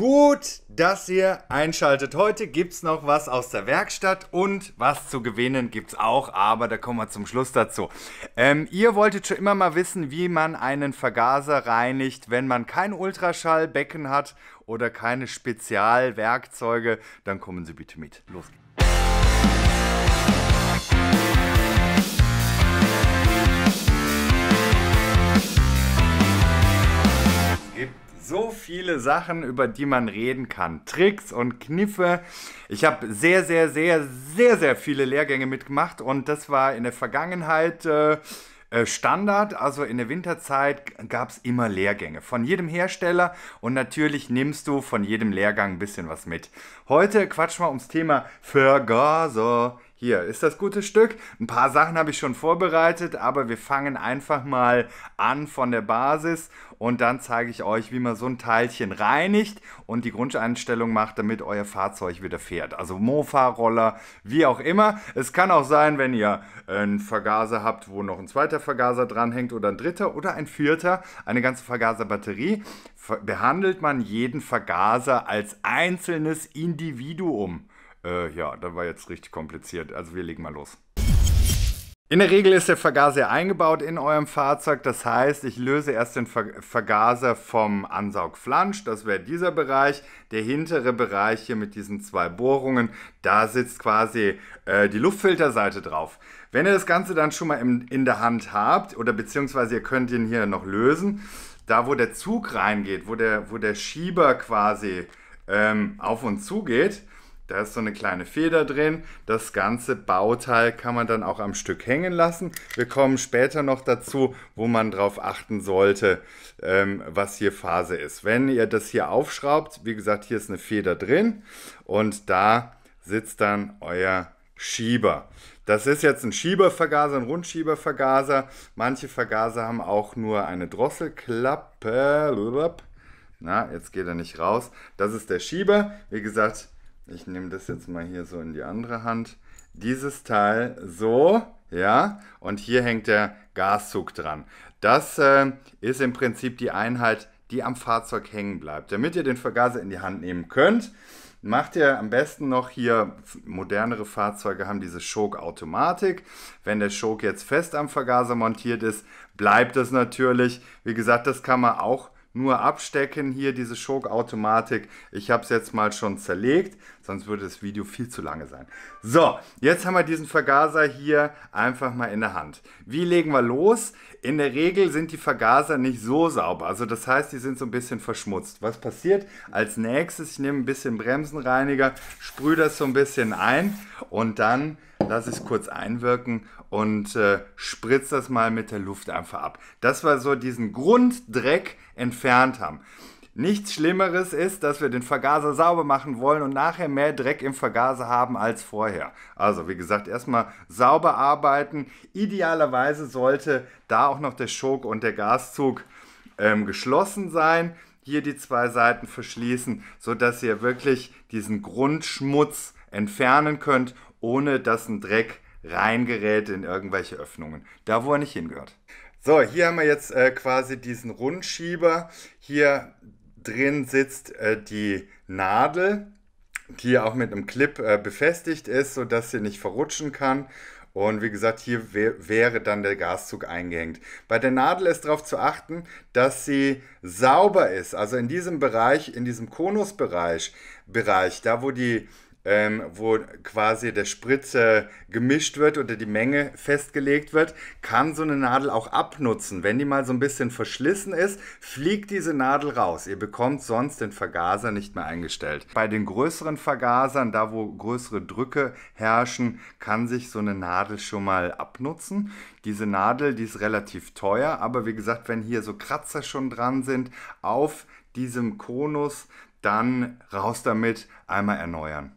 Gut, dass ihr einschaltet. Heute gibt es noch was aus der Werkstatt und was zu gewinnen gibt es auch, aber da kommen wir zum Schluss dazu. Ähm, ihr wolltet schon immer mal wissen, wie man einen Vergaser reinigt, wenn man kein Ultraschallbecken hat oder keine Spezialwerkzeuge, dann kommen Sie bitte mit. Los geht's. so viele Sachen, über die man reden kann. Tricks und Kniffe. Ich habe sehr, sehr, sehr, sehr, sehr viele Lehrgänge mitgemacht und das war in der Vergangenheit äh, äh Standard. Also in der Winterzeit gab es immer Lehrgänge von jedem Hersteller und natürlich nimmst du von jedem Lehrgang ein bisschen was mit. Heute quatschen wir ums Thema Vergaser. Hier ist das gute Stück. Ein paar Sachen habe ich schon vorbereitet, aber wir fangen einfach mal an von der Basis und dann zeige ich euch, wie man so ein Teilchen reinigt und die Grundeinstellung macht, damit euer Fahrzeug wieder fährt. Also Mofa, Roller, wie auch immer. Es kann auch sein, wenn ihr einen Vergaser habt, wo noch ein zweiter Vergaser dranhängt oder ein dritter oder ein vierter, eine ganze Vergaserbatterie, behandelt man jeden Vergaser als einzelnes Individuum. Äh, ja, das war jetzt richtig kompliziert. Also wir legen mal los. In der Regel ist der Vergaser eingebaut in eurem Fahrzeug. Das heißt, ich löse erst den Ver Vergaser vom Ansaugflansch. Das wäre dieser Bereich. Der hintere Bereich hier mit diesen zwei Bohrungen. Da sitzt quasi äh, die Luftfilterseite drauf. Wenn ihr das Ganze dann schon mal in, in der Hand habt oder beziehungsweise ihr könnt ihn hier noch lösen, da wo der Zug reingeht, wo der, wo der Schieber quasi ähm, auf und zu geht, da ist so eine kleine Feder drin. Das ganze Bauteil kann man dann auch am Stück hängen lassen. Wir kommen später noch dazu, wo man darauf achten sollte, ähm, was hier Phase ist. Wenn ihr das hier aufschraubt, wie gesagt, hier ist eine Feder drin und da sitzt dann euer Schieber. Das ist jetzt ein Schiebervergaser, ein Rundschiebervergaser. Manche Vergaser haben auch nur eine Drosselklappe. Na, jetzt geht er nicht raus. Das ist der Schieber. Wie gesagt, ich nehme das jetzt mal hier so in die andere Hand, dieses Teil so, ja, und hier hängt der Gaszug dran. Das äh, ist im Prinzip die Einheit, die am Fahrzeug hängen bleibt. Damit ihr den Vergaser in die Hand nehmen könnt, macht ihr am besten noch hier, modernere Fahrzeuge haben diese Schok-Automatik. Wenn der Schok jetzt fest am Vergaser montiert ist, bleibt es natürlich. Wie gesagt, das kann man auch nur abstecken hier diese Schok-Automatik. Ich habe es jetzt mal schon zerlegt, sonst würde das Video viel zu lange sein. So, jetzt haben wir diesen Vergaser hier einfach mal in der Hand. Wie legen wir los? in der Regel sind die Vergaser nicht so sauber. Also das heißt, die sind so ein bisschen verschmutzt. Was passiert? Als nächstes, ich nehme ein bisschen Bremsenreiniger, sprühe das so ein bisschen ein und dann lasse ich es kurz einwirken und äh, spritze das mal mit der Luft einfach ab. Das war so diesen Grunddreck entfernt haben. Nichts Schlimmeres ist, dass wir den Vergaser sauber machen wollen und nachher mehr Dreck im Vergaser haben als vorher. Also wie gesagt, erstmal sauber arbeiten. Idealerweise sollte da auch noch der Schok und der Gaszug ähm, geschlossen sein. Hier die zwei Seiten verschließen, sodass ihr wirklich diesen Grundschmutz entfernen könnt, ohne dass ein Dreck reingerät in irgendwelche Öffnungen, da wo er nicht hingehört. So, hier haben wir jetzt äh, quasi diesen Rundschieber. Hier drin sitzt äh, die Nadel, die auch mit einem Clip äh, befestigt ist, sodass sie nicht verrutschen kann. Und wie gesagt, hier wäre dann der Gaszug eingehängt. Bei der Nadel ist darauf zu achten, dass sie sauber ist. Also in diesem Bereich, in diesem Konusbereich, Bereich, da wo die ähm, wo quasi der Spritz gemischt wird oder die Menge festgelegt wird, kann so eine Nadel auch abnutzen. Wenn die mal so ein bisschen verschlissen ist, fliegt diese Nadel raus. Ihr bekommt sonst den Vergaser nicht mehr eingestellt. Bei den größeren Vergasern, da wo größere Drücke herrschen, kann sich so eine Nadel schon mal abnutzen. Diese Nadel, die ist relativ teuer, aber wie gesagt, wenn hier so Kratzer schon dran sind auf diesem Konus, dann raus damit, einmal erneuern.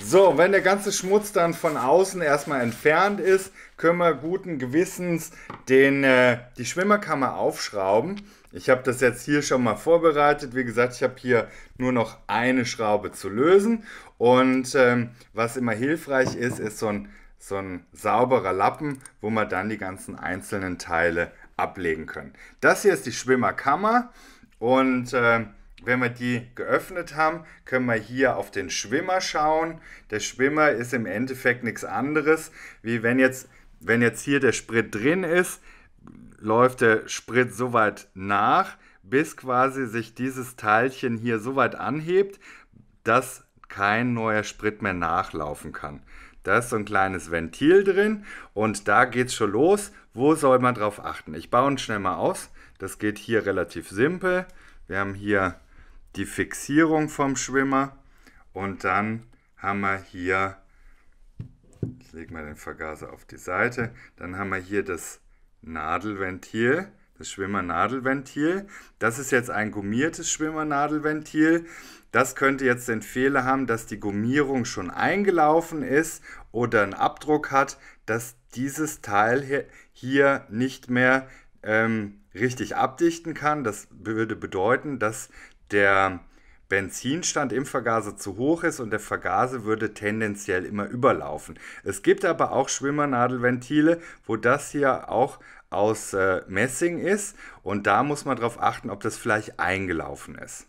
So, wenn der ganze Schmutz dann von außen erstmal entfernt ist, können wir guten Gewissens den, äh, die Schwimmerkammer aufschrauben. Ich habe das jetzt hier schon mal vorbereitet. Wie gesagt, ich habe hier nur noch eine Schraube zu lösen. Und ähm, was immer hilfreich ist, ist so ein, so ein sauberer Lappen, wo man dann die ganzen einzelnen Teile ablegen können. Das hier ist die Schwimmerkammer und äh, wenn wir die geöffnet haben, können wir hier auf den Schwimmer schauen. Der Schwimmer ist im Endeffekt nichts anderes, wie wenn jetzt, wenn jetzt hier der Sprit drin ist, läuft der Sprit so weit nach, bis quasi sich dieses Teilchen hier so weit anhebt, dass kein neuer Sprit mehr nachlaufen kann. Da ist so ein kleines Ventil drin und da geht es schon los. Wo soll man drauf achten? Ich baue uns schnell mal aus. Das geht hier relativ simpel. Wir haben hier die Fixierung vom Schwimmer und dann haben wir hier, ich lege mal den Vergaser auf die Seite, dann haben wir hier das Nadelventil, das Schwimmernadelventil. Das ist jetzt ein gummiertes Schwimmernadelventil. Das könnte jetzt den Fehler haben, dass die Gummierung schon eingelaufen ist oder einen Abdruck hat, dass dieses Teil hier nicht mehr ähm, richtig abdichten kann. Das würde bedeuten, dass der Benzinstand im Vergaser zu hoch ist und der Vergaser würde tendenziell immer überlaufen. Es gibt aber auch Schwimmernadelventile, wo das hier auch aus äh, Messing ist und da muss man darauf achten, ob das vielleicht eingelaufen ist.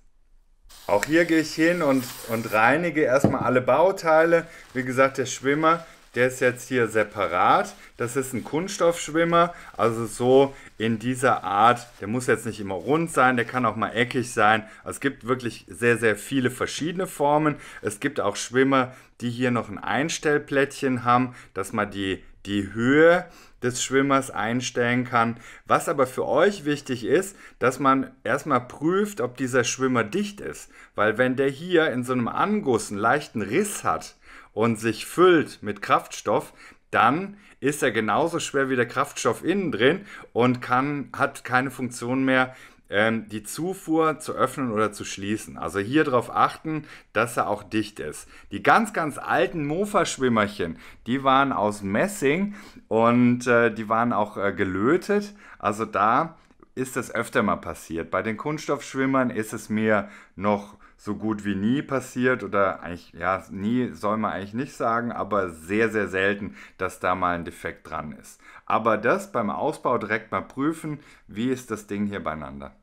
Auch hier gehe ich hin und, und reinige erstmal alle Bauteile. Wie gesagt, der Schwimmer der ist jetzt hier separat. Das ist ein Kunststoffschwimmer, also so in dieser Art. Der muss jetzt nicht immer rund sein, der kann auch mal eckig sein. Es gibt wirklich sehr, sehr viele verschiedene Formen. Es gibt auch Schwimmer, die hier noch ein Einstellplättchen haben, dass man die, die Höhe des Schwimmers einstellen kann. Was aber für euch wichtig ist, dass man erstmal prüft, ob dieser Schwimmer dicht ist. Weil wenn der hier in so einem Anguss einen leichten Riss hat, und sich füllt mit Kraftstoff, dann ist er genauso schwer wie der Kraftstoff innen drin und kann, hat keine Funktion mehr, ähm, die Zufuhr zu öffnen oder zu schließen. Also hier darauf achten, dass er auch dicht ist. Die ganz, ganz alten Mofa-Schwimmerchen, die waren aus Messing und äh, die waren auch äh, gelötet. Also da ist das öfter mal passiert. Bei den Kunststoffschwimmern ist es mir noch so gut wie nie passiert oder eigentlich, ja, nie soll man eigentlich nicht sagen, aber sehr, sehr selten, dass da mal ein Defekt dran ist. Aber das beim Ausbau direkt mal prüfen, wie ist das Ding hier beieinander.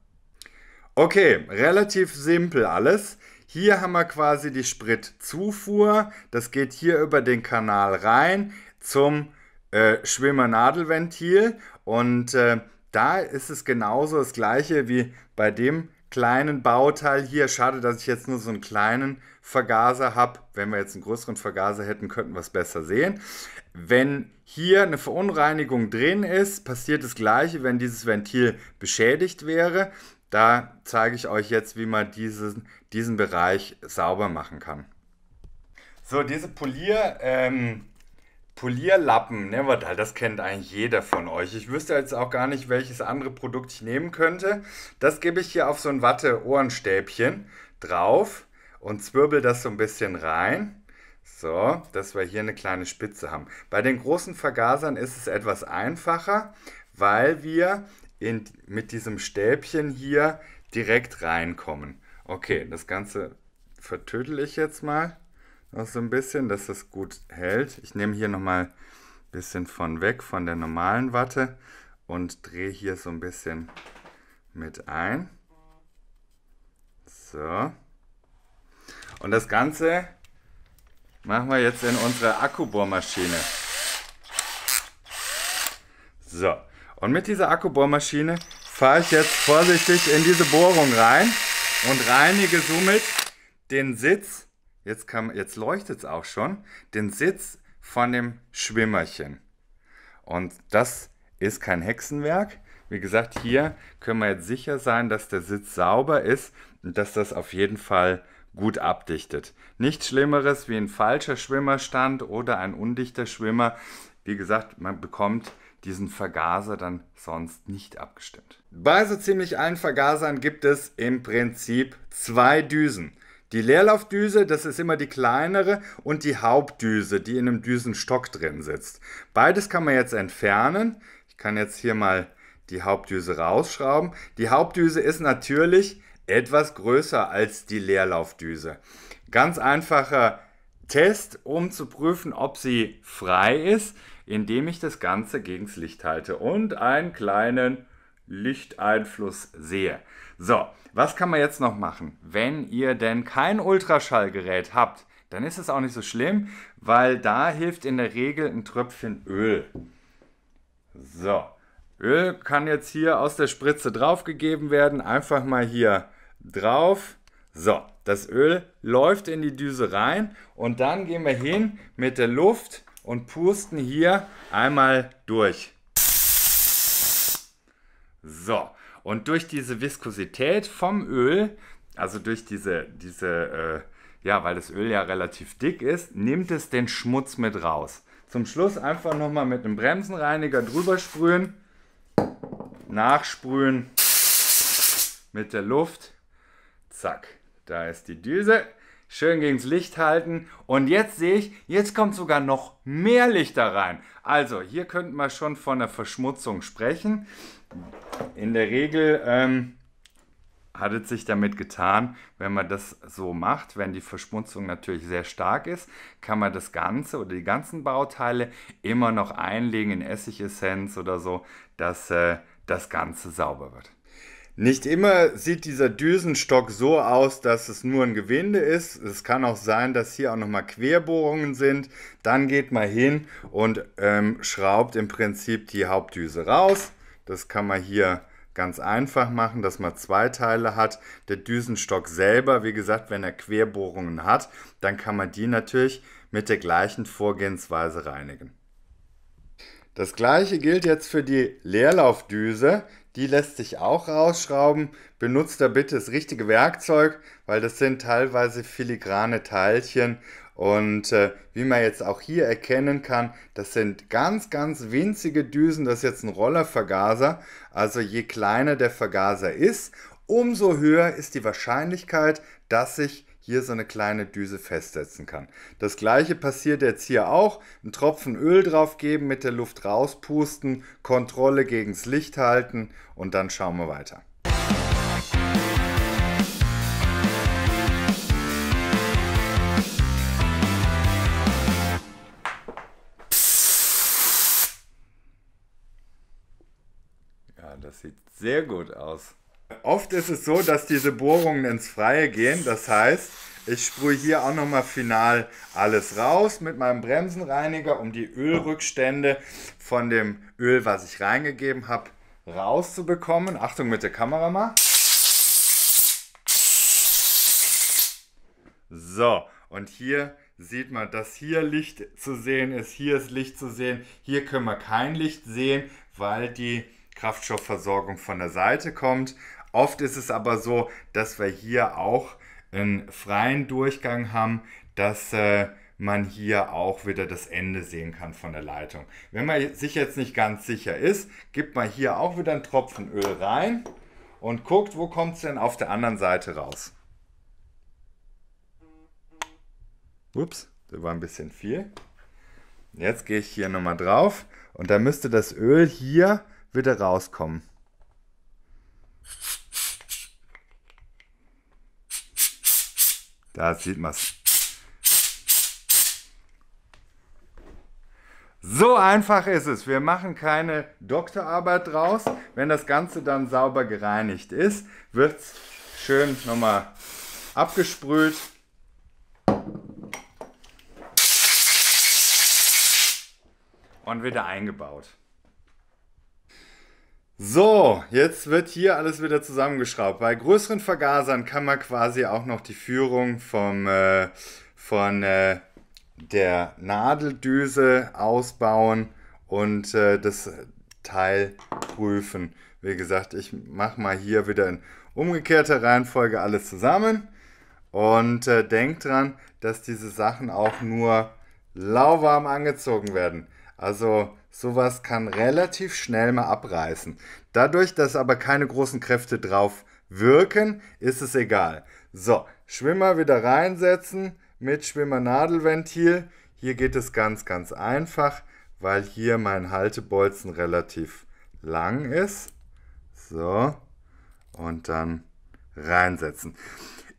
Okay, relativ simpel alles. Hier haben wir quasi die Spritzufuhr. Das geht hier über den Kanal rein zum äh, Schwimmernadelventil und äh, da ist es genauso das gleiche wie bei dem kleinen Bauteil hier. Schade, dass ich jetzt nur so einen kleinen Vergaser habe. Wenn wir jetzt einen größeren Vergaser hätten, könnten wir es besser sehen. Wenn hier eine Verunreinigung drin ist, passiert das gleiche, wenn dieses Ventil beschädigt wäre. Da zeige ich euch jetzt, wie man diesen, diesen Bereich sauber machen kann. So, diese Polier... Ähm Polierlappen, Neverdal, das kennt eigentlich jeder von euch. Ich wüsste jetzt auch gar nicht, welches andere Produkt ich nehmen könnte. Das gebe ich hier auf so ein Watte-Ohrenstäbchen drauf und zwirbel das so ein bisschen rein. So, dass wir hier eine kleine Spitze haben. Bei den großen Vergasern ist es etwas einfacher, weil wir in, mit diesem Stäbchen hier direkt reinkommen. Okay, das Ganze vertödel ich jetzt mal noch so ein bisschen, dass das gut hält. Ich nehme hier nochmal ein bisschen von weg von der normalen Watte und drehe hier so ein bisschen mit ein. So. Und das Ganze machen wir jetzt in unsere Akkubohrmaschine. So. Und mit dieser Akkubohrmaschine fahre ich jetzt vorsichtig in diese Bohrung rein und reinige somit den Sitz jetzt, jetzt leuchtet es auch schon, den Sitz von dem Schwimmerchen. Und das ist kein Hexenwerk. Wie gesagt, hier können wir jetzt sicher sein, dass der Sitz sauber ist und dass das auf jeden Fall gut abdichtet. Nichts Schlimmeres wie ein falscher Schwimmerstand oder ein undichter Schwimmer. Wie gesagt, man bekommt diesen Vergaser dann sonst nicht abgestimmt. Bei so ziemlich allen Vergasern gibt es im Prinzip zwei Düsen. Die Leerlaufdüse, das ist immer die kleinere, und die Hauptdüse, die in einem Düsenstock drin sitzt. Beides kann man jetzt entfernen. Ich kann jetzt hier mal die Hauptdüse rausschrauben. Die Hauptdüse ist natürlich etwas größer als die Leerlaufdüse. Ganz einfacher Test, um zu prüfen, ob sie frei ist, indem ich das Ganze gegen das Licht halte und einen kleinen Lichteinfluss sehe. So, was kann man jetzt noch machen? Wenn ihr denn kein Ultraschallgerät habt, dann ist es auch nicht so schlimm, weil da hilft in der Regel ein Tröpfchen Öl. So, Öl kann jetzt hier aus der Spritze draufgegeben werden. Einfach mal hier drauf. So, das Öl läuft in die Düse rein und dann gehen wir hin mit der Luft und pusten hier einmal durch. So, und durch diese Viskosität vom Öl, also durch diese, diese äh, ja, weil das Öl ja relativ dick ist, nimmt es den Schmutz mit raus. Zum Schluss einfach nochmal mit einem Bremsenreiniger drüber sprühen, nachsprühen mit der Luft. Zack, da ist die Düse schön gegens Licht halten. Und jetzt sehe ich, jetzt kommt sogar noch mehr Licht da rein. Also hier könnten wir schon von der Verschmutzung sprechen. In der Regel ähm, hat es sich damit getan, wenn man das so macht, wenn die Verschmutzung natürlich sehr stark ist, kann man das Ganze oder die ganzen Bauteile immer noch einlegen in Essigessenz oder so, dass äh, das Ganze sauber wird. Nicht immer sieht dieser Düsenstock so aus, dass es nur ein Gewinde ist. Es kann auch sein, dass hier auch nochmal Querbohrungen sind. Dann geht man hin und ähm, schraubt im Prinzip die Hauptdüse raus. Das kann man hier ganz einfach machen, dass man zwei Teile hat. Der Düsenstock selber, wie gesagt, wenn er Querbohrungen hat, dann kann man die natürlich mit der gleichen Vorgehensweise reinigen. Das gleiche gilt jetzt für die Leerlaufdüse. Die lässt sich auch rausschrauben. Benutzt da bitte das richtige Werkzeug, weil das sind teilweise filigrane Teilchen. Und äh, wie man jetzt auch hier erkennen kann, das sind ganz, ganz winzige Düsen. Das ist jetzt ein Rollervergaser. Also je kleiner der Vergaser ist, umso höher ist die Wahrscheinlichkeit, dass sich hier so eine kleine Düse festsetzen kann. Das gleiche passiert jetzt hier auch. Einen Tropfen Öl drauf geben, mit der Luft rauspusten, Kontrolle gegens Licht halten und dann schauen wir weiter. Ja, das sieht sehr gut aus oft ist es so, dass diese Bohrungen ins Freie gehen. Das heißt, ich sprühe hier auch nochmal final alles raus mit meinem Bremsenreiniger, um die Ölrückstände von dem Öl, was ich reingegeben habe, rauszubekommen. Achtung mit der Kamera mal. So, und hier sieht man, dass hier Licht zu sehen ist, hier ist Licht zu sehen, hier können wir kein Licht sehen, weil die Kraftstoffversorgung von der Seite kommt Oft ist es aber so, dass wir hier auch einen freien Durchgang haben, dass äh, man hier auch wieder das Ende sehen kann von der Leitung. Wenn man sich jetzt nicht ganz sicher ist, gibt man hier auch wieder einen Tropfen Öl rein und guckt, wo kommt es denn auf der anderen Seite raus. Ups, da war ein bisschen viel. Jetzt gehe ich hier nochmal drauf und da müsste das Öl hier wieder rauskommen. Da sieht man es. So einfach ist es. Wir machen keine Doktorarbeit draus. Wenn das Ganze dann sauber gereinigt ist, wird es schön nochmal abgesprüht. Und wieder eingebaut. So, jetzt wird hier alles wieder zusammengeschraubt. Bei größeren Vergasern kann man quasi auch noch die Führung vom, äh, von äh, der Nadeldüse ausbauen und äh, das Teil prüfen. Wie gesagt, ich mache mal hier wieder in umgekehrter Reihenfolge alles zusammen. Und äh, denkt dran, dass diese Sachen auch nur lauwarm angezogen werden. Also Sowas kann relativ schnell mal abreißen. Dadurch, dass aber keine großen Kräfte drauf wirken, ist es egal. So, Schwimmer wieder reinsetzen mit Schwimmernadelventil. Hier geht es ganz, ganz einfach, weil hier mein Haltebolzen relativ lang ist. So, und dann reinsetzen.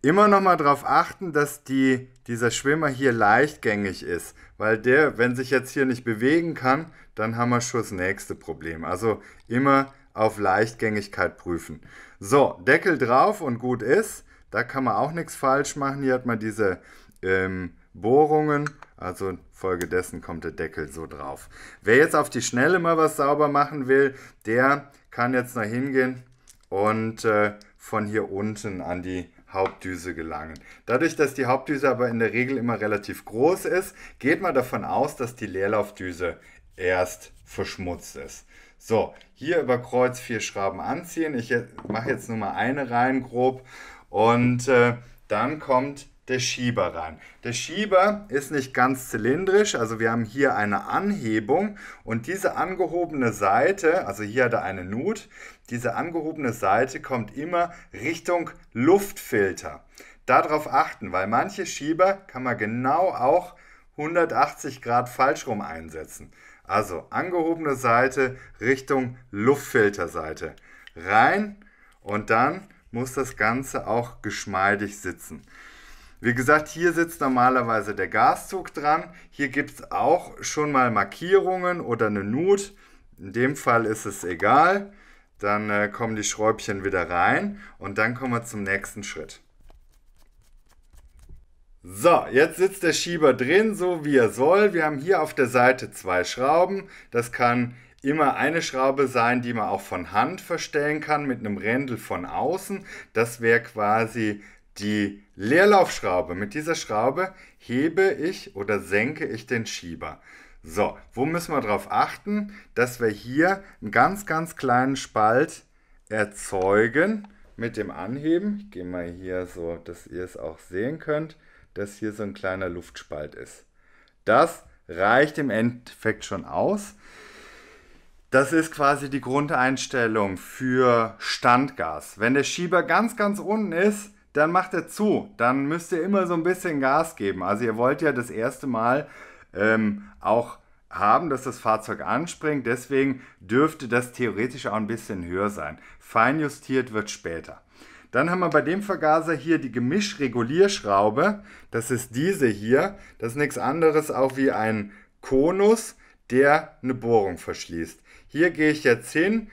Immer noch mal darauf achten, dass die, dieser Schwimmer hier leichtgängig ist, weil der, wenn sich jetzt hier nicht bewegen kann, dann haben wir schon das nächste Problem. Also immer auf Leichtgängigkeit prüfen. So, Deckel drauf und gut ist. Da kann man auch nichts falsch machen. Hier hat man diese ähm, Bohrungen. Also folgedessen kommt der Deckel so drauf. Wer jetzt auf die Schnelle mal was sauber machen will, der kann jetzt noch hingehen und äh, von hier unten an die Hauptdüse gelangen. Dadurch, dass die Hauptdüse aber in der Regel immer relativ groß ist, geht man davon aus, dass die Leerlaufdüse erst verschmutzt ist. So, hier über Kreuz vier Schrauben anziehen. Ich mache jetzt nur mal eine rein grob und äh, dann kommt der Schieber rein. Der Schieber ist nicht ganz zylindrisch, also wir haben hier eine Anhebung und diese angehobene Seite, also hier hat er eine Nut, diese angehobene Seite kommt immer Richtung Luftfilter. Darauf achten, weil manche Schieber kann man genau auch 180 Grad falsch rum einsetzen. Also angehobene Seite Richtung Luftfilterseite. Rein und dann muss das Ganze auch geschmeidig sitzen. Wie gesagt, hier sitzt normalerweise der Gaszug dran. Hier gibt es auch schon mal Markierungen oder eine Nut. In dem Fall ist es egal. Dann äh, kommen die Schräubchen wieder rein und dann kommen wir zum nächsten Schritt. So, jetzt sitzt der Schieber drin, so wie er soll. Wir haben hier auf der Seite zwei Schrauben. Das kann immer eine Schraube sein, die man auch von Hand verstellen kann mit einem Rändel von außen. Das wäre quasi die Leerlaufschraube. Mit dieser Schraube hebe ich oder senke ich den Schieber. So, wo müssen wir darauf achten? Dass wir hier einen ganz, ganz kleinen Spalt erzeugen mit dem Anheben. Ich gehe mal hier so, dass ihr es auch sehen könnt dass hier so ein kleiner Luftspalt ist. Das reicht im Endeffekt schon aus. Das ist quasi die Grundeinstellung für Standgas. Wenn der Schieber ganz, ganz unten ist, dann macht er zu. Dann müsst ihr immer so ein bisschen Gas geben. Also ihr wollt ja das erste Mal ähm, auch haben, dass das Fahrzeug anspringt. Deswegen dürfte das theoretisch auch ein bisschen höher sein. Feinjustiert wird später. Dann haben wir bei dem Vergaser hier die Gemischregulierschraube. Das ist diese hier. Das ist nichts anderes auch wie ein Konus, der eine Bohrung verschließt. Hier gehe ich jetzt hin,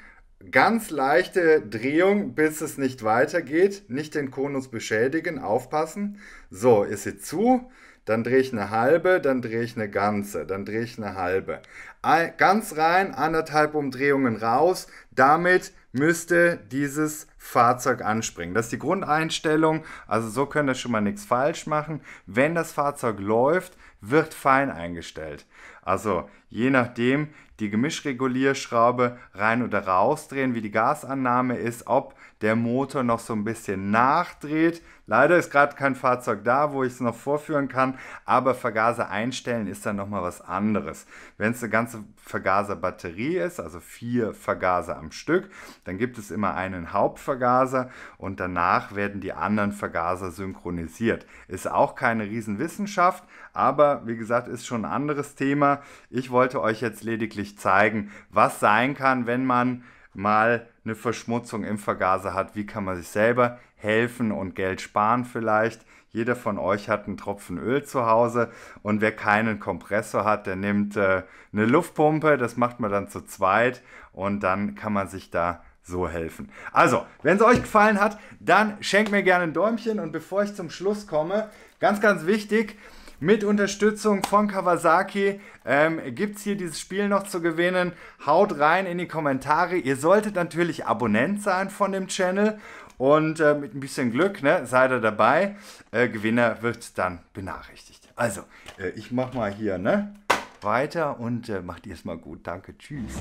ganz leichte Drehung, bis es nicht weitergeht. Nicht den Konus beschädigen, aufpassen. So, ist sie zu. Dann drehe ich eine halbe, dann drehe ich eine ganze, dann drehe ich eine halbe. ganz rein, anderthalb Umdrehungen raus. Damit müsste dieses Fahrzeug anspringen. Das ist die Grundeinstellung. Also so können das schon mal nichts falsch machen. Wenn das Fahrzeug läuft, wird fein eingestellt. Also je nachdem die Gemischregulierschraube rein oder rausdrehen, wie die Gasannahme ist, ob der Motor noch so ein bisschen nachdreht. Leider ist gerade kein Fahrzeug da, wo ich es noch vorführen kann, aber Vergaser einstellen ist dann nochmal was anderes. Wenn es eine ganze Vergaserbatterie ist, also vier Vergaser am Stück, dann gibt es immer einen Hauptvergaser und danach werden die anderen Vergaser synchronisiert. Ist auch keine Riesenwissenschaft, aber wie gesagt, ist schon ein anderes Thema. Ich wollte euch jetzt lediglich zeigen, was sein kann, wenn man mal eine Verschmutzung im Vergaser hat. Wie kann man sich selber helfen und Geld sparen vielleicht? Jeder von euch hat einen Tropfen Öl zu Hause und wer keinen Kompressor hat, der nimmt äh, eine Luftpumpe. Das macht man dann zu zweit und dann kann man sich da so helfen. Also, wenn es euch gefallen hat, dann schenkt mir gerne ein Däumchen und bevor ich zum Schluss komme, ganz, ganz wichtig, mit Unterstützung von Kawasaki ähm, gibt es hier dieses Spiel noch zu gewinnen. Haut rein in die Kommentare. Ihr solltet natürlich Abonnent sein von dem Channel und äh, mit ein bisschen Glück ne, seid ihr dabei. Äh, Gewinner wird dann benachrichtigt. Also, äh, ich mach mal hier ne, weiter und äh, macht ihr es mal gut. Danke, tschüss.